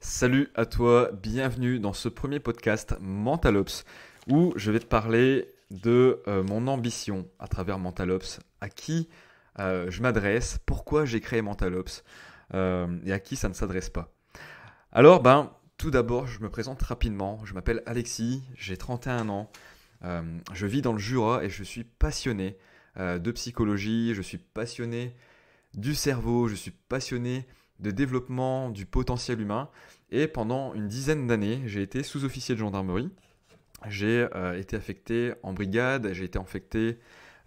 Salut à toi, bienvenue dans ce premier podcast Mentalops où je vais te parler de euh, mon ambition à travers Mentalops, à qui euh, je m'adresse, pourquoi j'ai créé Mentalops Ops euh, et à qui ça ne s'adresse pas. Alors ben tout d'abord je me présente rapidement, je m'appelle Alexis, j'ai 31 ans, je vis dans le Jura et je suis passionné de psychologie, je suis passionné du cerveau, je suis passionné de développement du potentiel humain. Et pendant une dizaine d'années, j'ai été sous-officier de gendarmerie. J'ai euh, été affecté en brigade, j'ai été affecté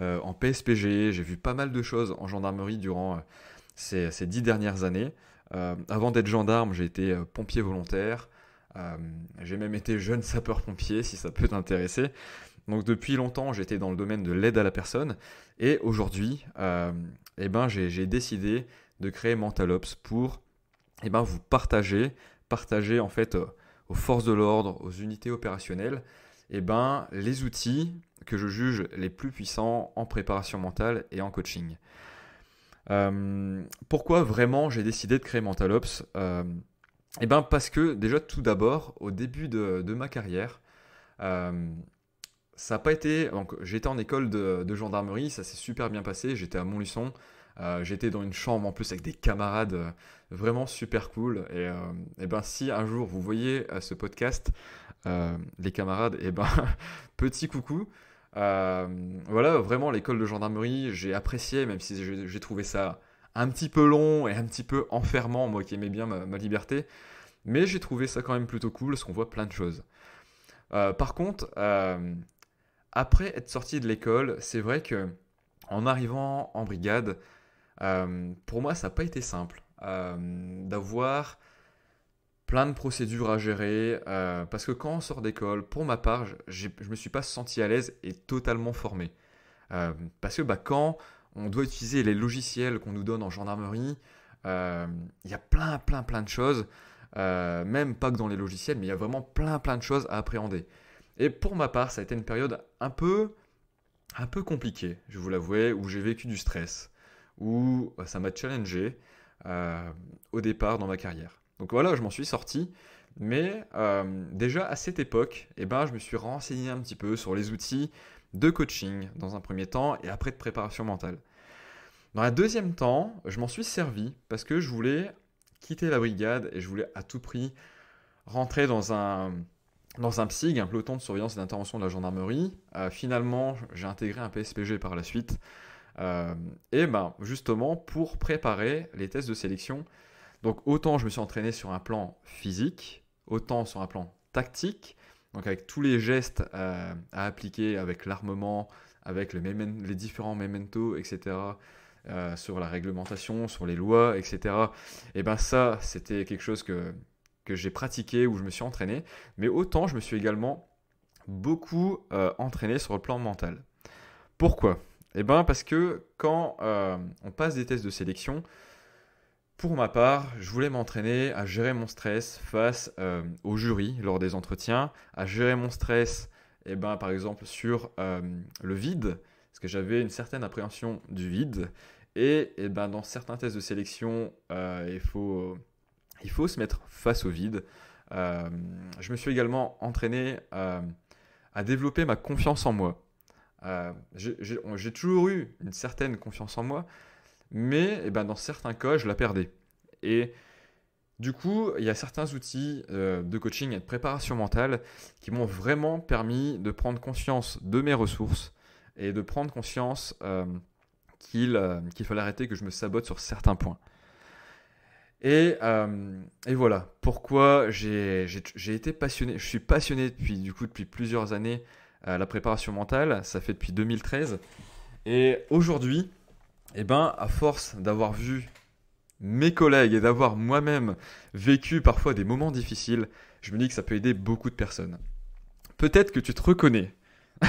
euh, en PSPG, j'ai vu pas mal de choses en gendarmerie durant euh, ces, dix dernières années. avant d'être gendarme, j'ai été pompier volontaire, j'ai même été jeune sapeur-pompier, si ça peut t'intéresser. Donc depuis longtemps, j'étais dans le domaine de l'aide à la personne, et aujourd'hui, eh ben, j'ai décidé de créer MentalOps pour eh ben, vous partager, partager en fait euh, aux forces de l'ordre, aux unités opérationnelles, eh ben, les outils que je juge les plus puissants en préparation mentale et en coaching. Euh, pourquoi vraiment j'ai décidé de créer MentalOps euh, eh ben parce que déjà tout d'abord, au début de, ma carrière, euh, ça pas été. Donc j'étais en école de gendarmerie, ça s'est super bien passé, j'étais à Montluçon, euh, j'étais dans une chambre en plus avec des camarades euh, vraiment super cool. Et, euh, ben, si un jour vous voyez ce podcast, les camarades, et ben petit coucou. voilà, vraiment l'école de gendarmerie, j'ai apprécié, même si j'ai trouvé ça un petit peu long et un petit peu enfermant, moi qui aimais bien ma, liberté. Mais j'ai trouvé ça quand même plutôt cool, parce qu'on voit plein de choses. par contre, après être sorti de l'école, c'est vrai que en arrivant en brigade, euh, pour moi, ça n'a pas été simple euh, d'avoir plein de procédures à gérer, euh, parce que quand on sort d'école, pour ma part, je ne me suis pas senti à l'aise et totalement formé. parce que bah, quand on doit utiliser les logiciels qu'on nous donne en gendarmerie, il y a plein, plein, plein de choses. même pas que dans les logiciels, mais il y a vraiment plein plein de choses à appréhender. Et pour ma part, ça a été une période un peu, un peu compliquée, je vous l'avoue, où j'ai vécu du stress où euh, ça m'a challengé euh, au départ dans ma carrière. Donc voilà, je m'en suis sorti. Mais euh, déjà à cette époque, eh ben, je me suis renseigné un petit peu sur les outils de coaching dans un premier temps et après de préparation mentale. Dans un deuxième temps, je m'en suis servi parce que je voulais quitter la brigade et je voulais à tout prix rentrer dans un, dans un PSIG, un peloton de surveillance et d'intervention de la gendarmerie. finalement, j'ai intégré un PSPG par la suite. Euh, et ben, justement, pour préparer les tests de sélection, donc autant je me suis entraîné sur un plan physique, autant sur un plan tactique, donc avec tous les gestes euh, à, appliquer, avec l'armement, avec les différents mementos, etc., euh, sur la réglementation, sur les lois, etc. Et bien ça, c'était quelque chose que, que j'ai pratiqué, où je me suis entraîné, mais autant je me suis également beaucoup entraîné sur le plan mental. Pourquoi eh bien, parce que quand euh, on passe des tests de sélection, pour ma part, je voulais m'entraîner à gérer mon stress face euh, au jury lors des entretiens, à gérer mon stress, eh ben, par exemple, sur euh, le vide, parce que j'avais une certaine appréhension du vide. Et eh ben, dans certains tests de sélection, il, faut, il faut se mettre face au vide. je me suis également entraîné à développer ma confiance en moi. Euh, j'ai toujours eu une certaine confiance en moi, mais eh ben, dans certains cas, je la perdais. Et du coup, il y a certains outils euh, de coaching et de préparation mentale qui m'ont vraiment permis de prendre conscience de mes ressources et de prendre conscience euh, qu'il fallait arrêter que je me sabote sur certains points. Et, et, voilà pourquoi j'ai été passionné. Je suis passionné depuis, du coup, depuis plusieurs années euh, la préparation mentale, ça fait depuis 2013. Et aujourd'hui, eh ben, à force d'avoir vu mes collègues et d'avoir moi-même vécu parfois des moments difficiles, je me dis que ça peut aider beaucoup de personnes. Peut-être que tu te reconnais.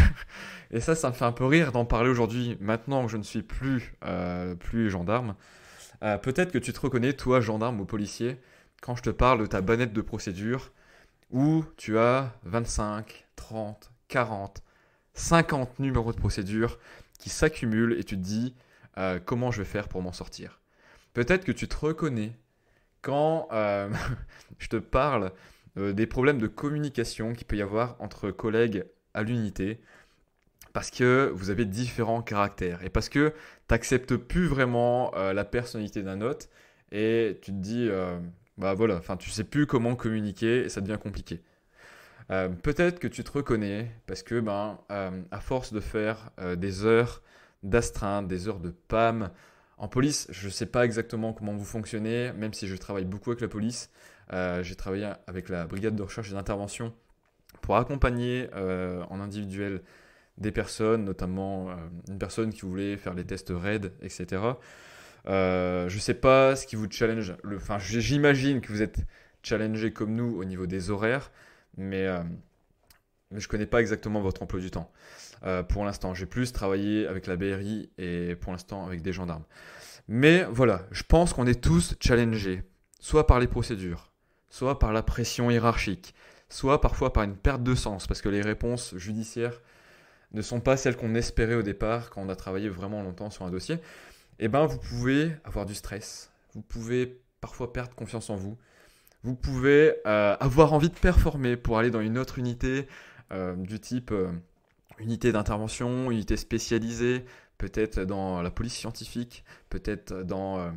et ça, ça me fait un peu rire d'en parler aujourd'hui, maintenant que je ne suis plus, euh, plus gendarme. Euh, peut-être que tu te reconnais, toi, gendarme ou policier, quand je te parle de ta bannette de procédure, où tu as 25, 30, 40, 50 numéros de procédure qui s'accumulent et tu te dis euh, comment je vais faire pour m'en sortir. Peut-être que tu te reconnais quand euh, je te parle euh, des problèmes de communication qu'il peut y avoir entre collègues à l'unité parce que vous avez différents caractères et parce que tu n'acceptes plus vraiment la personnalité d'un autre et tu te dis bah voilà, enfin tu sais plus comment communiquer et ça devient compliqué. Euh, peut-être que tu te reconnais parce que, ben, euh, à force de faire euh, des heures d'astreinte, des heures de PAM, en police, je ne sais pas exactement comment vous fonctionnez, même si je travaille beaucoup avec la police. J'ai travaillé avec la brigade de recherche et d'intervention pour accompagner en individuel des personnes, notamment une personne qui voulait faire les tests RAID, etc. Je ne sais pas ce qui vous challenge. Enfin, j'imagine que vous êtes challengé comme nous au niveau des horaires. Euh, mais je connais pas exactement votre emploi du temps. Euh, pour l'instant, j'ai plus travaillé avec la BRI et pour l'instant avec des gendarmes. Mais voilà, je pense qu'on est tous challengés, soit par les procédures, soit par la pression hiérarchique, soit parfois par une perte de sens, parce que les réponses judiciaires ne sont pas celles qu'on espérait au départ quand on a travaillé vraiment longtemps sur un dossier. Eh bien, vous pouvez avoir du stress, vous pouvez parfois perdre confiance en vous, vous pouvez euh, avoir envie de performer pour aller dans une autre unité euh, du type euh, unité d'intervention, unité spécialisée, peut-être dans la police scientifique, peut-être dans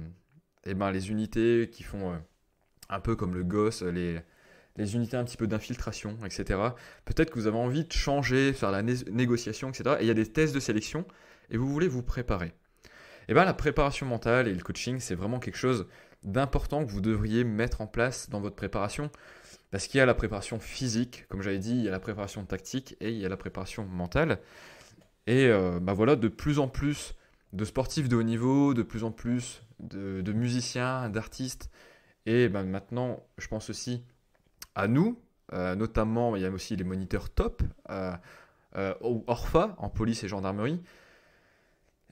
eh ben, les unités qui font un peu comme le gosse, les, les unités un petit peu d'infiltration, etc. Peut-être que vous avez envie de changer, faire la négociation, etc. Et il y a des tests de sélection et vous voulez vous préparer. Et eh ben, la préparation mentale et le coaching, c'est vraiment quelque chose d'important que vous devriez mettre en place dans votre préparation. Parce qu'il y a la préparation physique, comme j'avais dit, il y a la préparation tactique et il y a la préparation mentale. Et euh, bah voilà, de plus en plus de sportifs de haut niveau, de plus en plus de, musiciens, d'artistes. Et bah, maintenant, je pense aussi à nous, euh, notamment il y a aussi les moniteurs top, euh, euh Orfa en police et gendarmerie,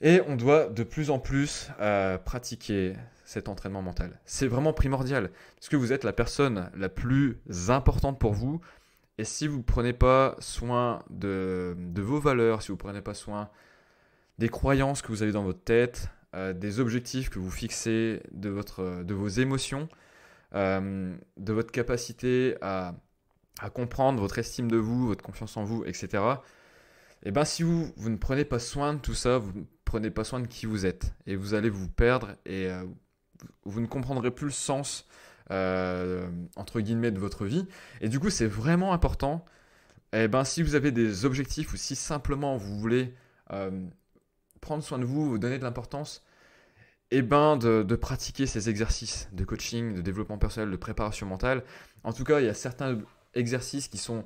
et on doit de plus en plus euh, pratiquer cet entraînement mental. C'est vraiment primordial, parce que vous êtes la personne la plus importante pour vous. Et si vous ne prenez pas soin de, vos valeurs, si vous ne prenez pas soin des croyances que vous avez dans votre tête, euh, des objectifs que vous fixez, de, votre, de vos émotions, euh, de votre capacité à, comprendre votre estime de vous, votre confiance en vous, etc. Et eh bien si vous, vous ne prenez pas soin de tout ça, vous prenez pas soin de qui vous êtes. Et vous allez vous perdre et euh, vous ne comprendrez plus le sens, euh, entre guillemets, de votre vie. Et du coup, c'est vraiment important. Et eh ben, si vous avez des objectifs ou si simplement vous voulez euh, prendre soin de vous, vous donner de l'importance, et eh ben de, pratiquer ces exercices de coaching, de développement personnel, de préparation mentale. En tout cas, il y a certains exercices qui sont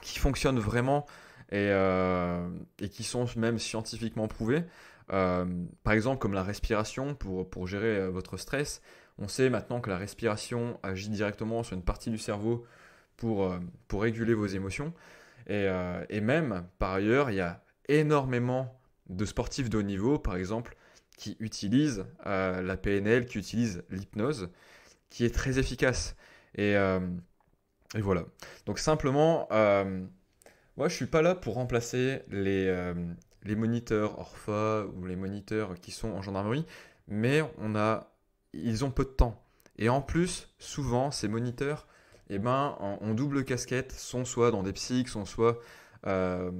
qui fonctionnent vraiment et, et qui sont même scientifiquement prouvés. Euh, par exemple, comme la respiration, pour, pour gérer euh, votre stress, on sait maintenant que la respiration agit directement sur une partie du cerveau pour, euh, pour réguler vos émotions. Et, et, même, par ailleurs, il y a énormément de sportifs de haut niveau, par exemple, qui utilisent la PNL, qui utilisent l'hypnose, qui est très efficace. Et, et voilà. Donc simplement, moi, je suis pas là pour remplacer les, les moniteurs Orpha ou les moniteurs qui sont en gendarmerie, mais on a, ils ont peu de temps. Et en plus, souvent, ces moniteurs, eh ben, en, double casquette, sont soit dans des psychs, sont soit euh,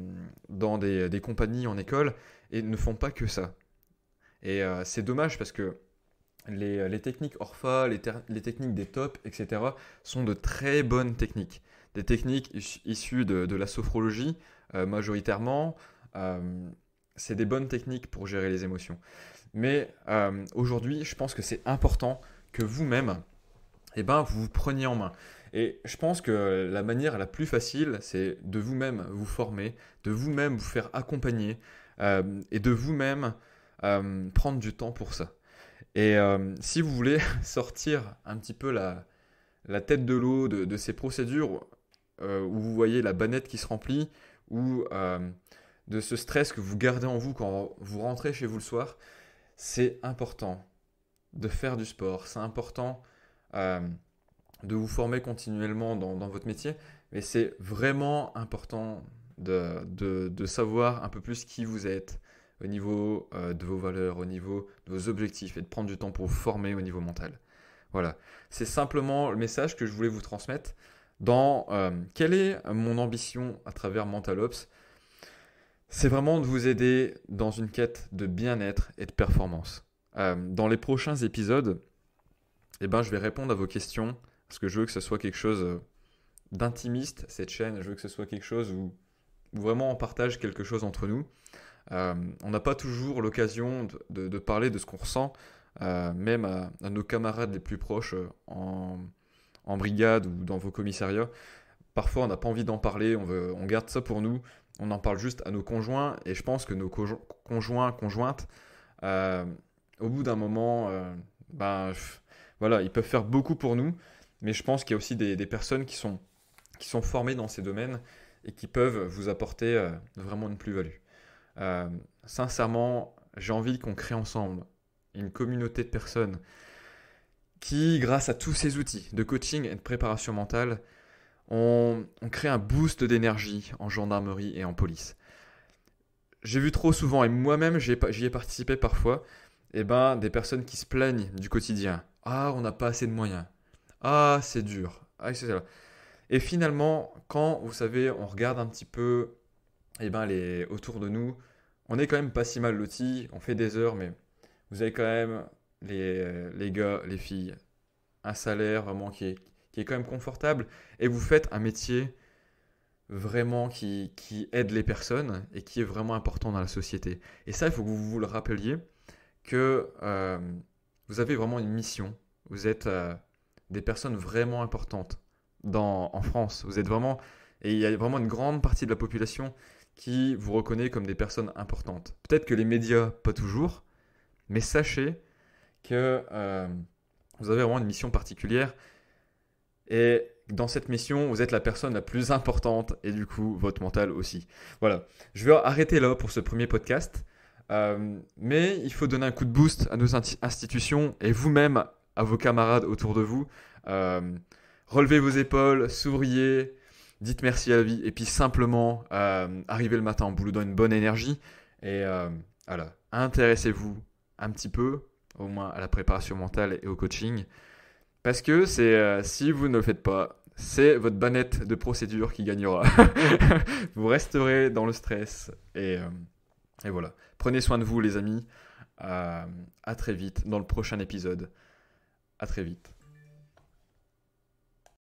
dans des, compagnies en école, et ne font pas que ça. Et euh, c'est dommage parce que les, techniques Orpha, les, techniques des tops, etc., sont de très bonnes techniques. Des techniques issues de, la sophrologie, euh, majoritairement, euh, c'est des bonnes techniques pour gérer les émotions. Mais euh, aujourd'hui, je pense que c'est important que vous-même, eh ben, vous vous preniez en main. Et je pense que la manière la plus facile, c'est de vous-même vous former, de vous-même vous faire accompagner euh, et de vous-même prendre du temps pour ça. Et si vous voulez sortir un petit peu la, la tête de l'eau de, ces procédures où vous voyez la banette qui se remplit, où de ce stress que vous gardez en vous quand vous rentrez chez vous le soir, c'est important de faire du sport, c'est important euh, de vous former continuellement dans, votre métier, mais c'est vraiment important de, savoir un peu plus qui vous êtes au niveau euh, de vos valeurs, au niveau de vos objectifs et de prendre du temps pour vous former au niveau mental. Voilà, c'est simplement le message que je voulais vous transmettre dans euh, quelle est mon ambition à travers Mental Ops c'est vraiment de vous aider dans une quête de bien-être et de performance. Euh, dans les prochains épisodes, eh ben, je vais répondre à vos questions parce que je veux que ce soit quelque chose euh, d'intimiste, cette chaîne. Je veux que ce soit quelque chose où, vraiment on partage quelque chose entre nous. Euh, on n'a pas toujours l'occasion de, parler de ce qu'on ressent, même à, nos camarades les plus proches en, brigade ou dans vos commissariats. Parfois, on n'a pas envie d'en parler, on, veut, on garde ça pour nous on en parle juste à nos conjoints et je pense que nos conjoints, conjointes, euh, au bout d'un moment, euh, ben, voilà, ils peuvent faire beaucoup pour nous, mais je pense qu'il y a aussi des, personnes qui sont, qui sont formées dans ces domaines et qui peuvent vous apporter euh, vraiment une plus-value. sincèrement, j'ai envie qu'on crée ensemble une communauté de personnes qui, grâce à tous ces outils de coaching et de préparation mentale, on, crée un boost d'énergie en gendarmerie et en police. J'ai vu trop souvent, et moi-même j'y ai participé parfois, eh ben, des personnes qui se plaignent du quotidien. Ah, on n'a pas assez de moyens. Ah, c'est dur. Ah, et finalement, quand, vous savez, on regarde un petit peu eh ben, les, autour de nous, on est quand même pas si mal lotis, on fait des heures, mais vous avez quand même les, les gars, les filles, un salaire vraiment qui est qui est quand même confortable, et vous faites un métier vraiment qui, aide les personnes et qui est vraiment important dans la société. Et ça, il faut que vous vous le rappeliez, que euh, vous avez vraiment une mission, vous êtes euh, des personnes vraiment importantes dans, en France, vous êtes vraiment, et il y a vraiment une grande partie de la population qui vous reconnaît comme des personnes importantes. Peut-être que les médias, pas toujours, mais sachez que euh, vous avez vraiment une mission particulière et dans cette mission, vous êtes la personne la plus importante et du coup, votre mental aussi. Voilà, je vais arrêter là pour ce premier podcast. Euh, mais il faut donner un coup de boost à nos institutions et vous-même, à vos camarades autour de vous. Euh, relevez vos épaules, souriez, dites merci à la vie et puis simplement euh, arrivez le matin en boulot dans une bonne énergie. Et voilà, intéressez-vous un petit peu, au moins à la préparation mentale et au coaching. Parce que c'est euh, si vous ne le faites pas, c'est votre bannette de procédure qui gagnera. vous resterez dans le stress. Euh, et, voilà. Prenez soin de vous, les amis. Euh, à très vite dans le prochain épisode. À très vite.